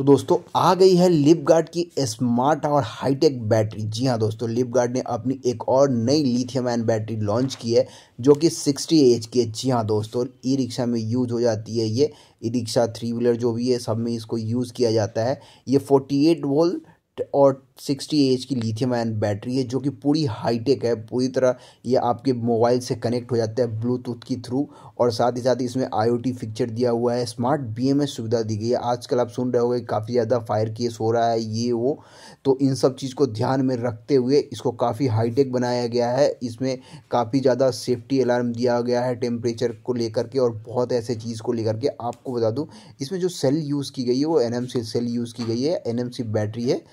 तो दोस्तों आ गई है लिपगार्ड की स्मार्ट और हाईटेक बैटरी जी हाँ दोस्तों लिपगार्ड ने अपनी एक और नई लिथियम आयन बैटरी लॉन्च की है जो कि 60 एच की है जी हाँ दोस्तों और ई रिक्शा में यूज़ हो जाती है ये ई रिक्शा थ्री व्हीलर जो भी है सब में इसको यूज़ किया जाता है ये 48 वोल्ट और सिक्सटी एच की लिथियम आयन बैटरी है जो कि पूरी हाईटेक है पूरी तरह ये आपके मोबाइल से कनेक्ट हो जाता है ब्लूटूथ के थ्रू और साथ ही साथ इसमें आईओटी फीचर दिया हुआ है स्मार्ट बीएमएस सुविधा दी गई है आजकल आप सुन रहे गए काफ़ी ज़्यादा फायर केस हो रहा है ये वो तो इन सब चीज़ को ध्यान में रखते हुए इसको काफ़ी हाईटेक बनाया गया है इसमें काफ़ी ज़्यादा सेफ्टी अलार्म दिया गया है टेम्परेचर को लेकर के और बहुत ऐसे चीज़ को लेकर के आपको बता दूँ इसमें जो सेल यूज़ की गई है वो एन सेल यूज़ की गई है एन बैटरी है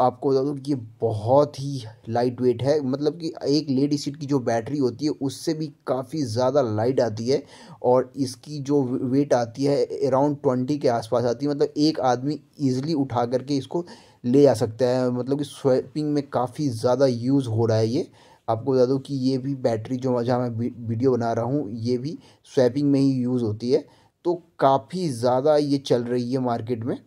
आपको बता दूँ कि ये बहुत ही लाइट वेट है मतलब कि एक लेडी सीट की जो बैटरी होती है उससे भी काफ़ी ज़्यादा लाइट आती है और इसकी जो वेट आती है अराउंड ट्वेंटी के आसपास आती है मतलब एक आदमी ईजिली उठा करके इसको ले जा सकता है मतलब कि स्वैपिंग में काफ़ी ज़्यादा यूज़ हो रहा है ये आपको बता दूँ कि ये भी बैटरी जो जहाँ मैं वीडियो बना रहा हूँ ये भी स्वैपिंग में ही यूज़ होती है तो काफ़ी ज़्यादा ये चल रही है मार्केट में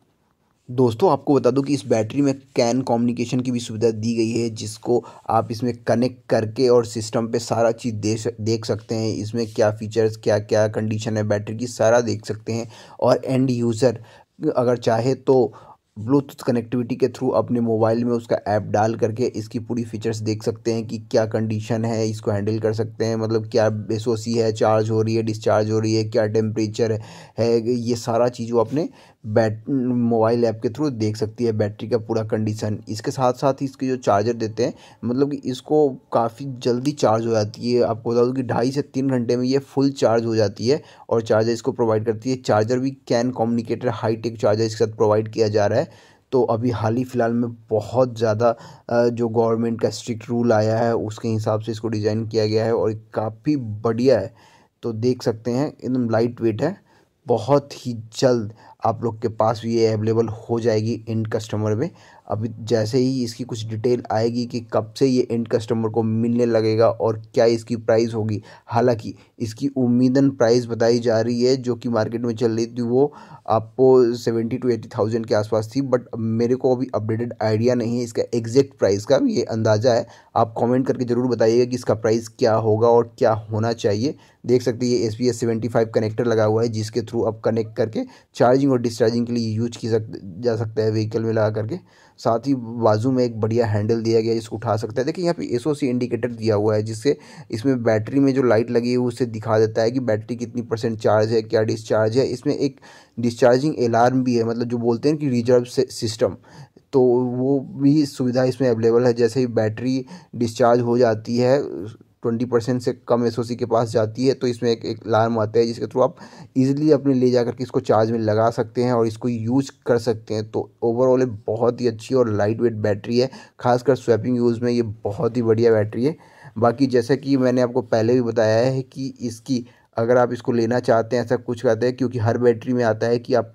दोस्तों आपको बता दूं कि इस बैटरी में कैन कम्युनिकेशन की भी सुविधा दी गई है जिसको आप इसमें कनेक्ट करके और सिस्टम पे सारा चीज़ देख देख सकते हैं इसमें क्या फीचर्स क्या क्या कंडीशन है बैटरी की सारा देख सकते हैं और एंड यूज़र अगर चाहे तो ब्लूटूथ कनेक्टिविटी के थ्रू अपने मोबाइल में उसका ऐप डाल करके इसकी पूरी फीचर्स देख सकते हैं कि क्या कंडीशन है इसको हैंडल कर सकते हैं मतलब क्या बेसोसी है चार्ज हो रही है डिस्चार्ज हो रही है क्या टेम्परेचर है ये सारा चीज़ वो अपने बैट मोबाइल ऐप के थ्रू देख सकती है बैटरी का पूरा कंडीशन इसके साथ साथ ही इसके जो चार्जर देते हैं मतलब कि इसको काफ़ी जल्दी चार्ज हो जाती है आपको बता दूँ कि ढाई से तीन घंटे में ये फुल चार्ज हो जाती है और चार्जर इसको प्रोवाइड करती है चार्जर भी CAN communicator high tech charger इसके साथ प्रोवाइड किया जा रहा है तो अभी हाल ही फ़िलहाल में बहुत ज़्यादा जो गवर्नमेंट का स्ट्रिक्ट रूल आया है उसके हिसाब से इसको डिज़ाइन किया गया है और काफ़ी बढ़िया है तो देख सकते हैं एकदम लाइट वेट है बहुत ही जल्द आप लोग के पास भी ये अवेलेबल हो जाएगी एंड कस्टमर में अभी जैसे ही इसकी कुछ डिटेल आएगी कि कब से ये एंड कस्टमर को मिलने लगेगा और क्या इसकी प्राइस होगी हालांकि इसकी उम्मीदन प्राइस बताई जा रही है जो कि मार्केट में चल रही थी वो आपको सेवेंटी टू एटी थाउजेंड के आसपास थी बट मेरे को अभी अपडेटेड आइडिया नहीं है इसका एग्जैक्ट प्राइस का ये अंदाज़ा है आप कॉमेंट करके ज़रूर बताइएगा कि इसका प्राइस क्या होगा और क्या होना चाहिए देख सकते ये S B S seventy five connector लगा हुआ है जिसके थ्रू आप कनेक्ट करके चार्जिंग चार्जिंग और डिस्चार्जिंग के लिए यूज की सक जा सकता है व्हीकल में लगा करके साथ ही बाजू में एक बढ़िया हैंडल दिया गया जिसको उठा सकता है देखिए यहाँ पे एसओसी इंडिकेटर दिया हुआ है जिससे इसमें बैटरी में जो लाइट लगी है उससे दिखा देता है कि बैटरी कितनी परसेंट चार्ज है क्या डिस्चार्ज है इसमें एक डिस्चार्जिंग अलार्म भी है मतलब जो बोलते हैं कि रिजर्व सिस्टम तो वो भी सुविधा इसमें अवेलेबल है जैसे ही बैटरी डिस्चार्ज हो जाती है ट्वेंटी परसेंट से कम एस के पास जाती है तो इसमें एक एक अलार्म आता है जिसके थ्रू आप इजीली अपने ले जा करके इसको चार्ज में लगा सकते हैं और इसको यूज कर सकते हैं तो ओवरऑल ये बहुत ही अच्छी और लाइट वेट बैटरी है खासकर स्वैपिंग यूज़ में ये बहुत ही बढ़िया बैटरी है बाकी जैसा कि मैंने आपको पहले भी बताया है कि इसकी अगर आप इसको लेना चाहते हैं ऐसा कुछ कहते हैं क्योंकि हर बैटरी में आता है कि आप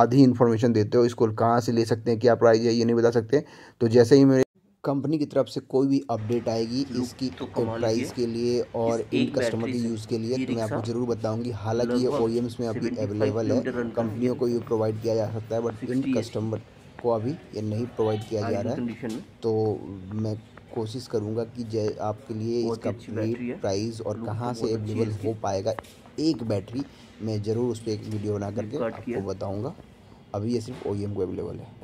आधी इन्फॉर्मेशन देते हो इसको कहाँ से ले सकते हैं क्या प्राइस है ये नहीं बता सकते तो जैसे ही मेरे कंपनी की तरफ से कोई भी अपडेट आएगी इसकी तो प्राइस के लिए और इन कस्टमर के यूज़ के लिए तो मैं आपको ज़रूर बताऊंगी हालांकि ये ओ में अभी अवेलेबल है कंपनियों को ये प्रोवाइड किया जा सकता है बट इन कस्टमर को अभी ये नहीं प्रोवाइड किया जा रहा है तो मैं कोशिश करूँगा कि जय आपके लिए इसका प्राइस और तो कहाँ से अवेलेबल हो पाएगा एक बैटरी मैं ज़रूर उस पर एक वीडियो बना करके आपको बताऊँगा अभी ये सिर्फ ओ e को अवेलेबल है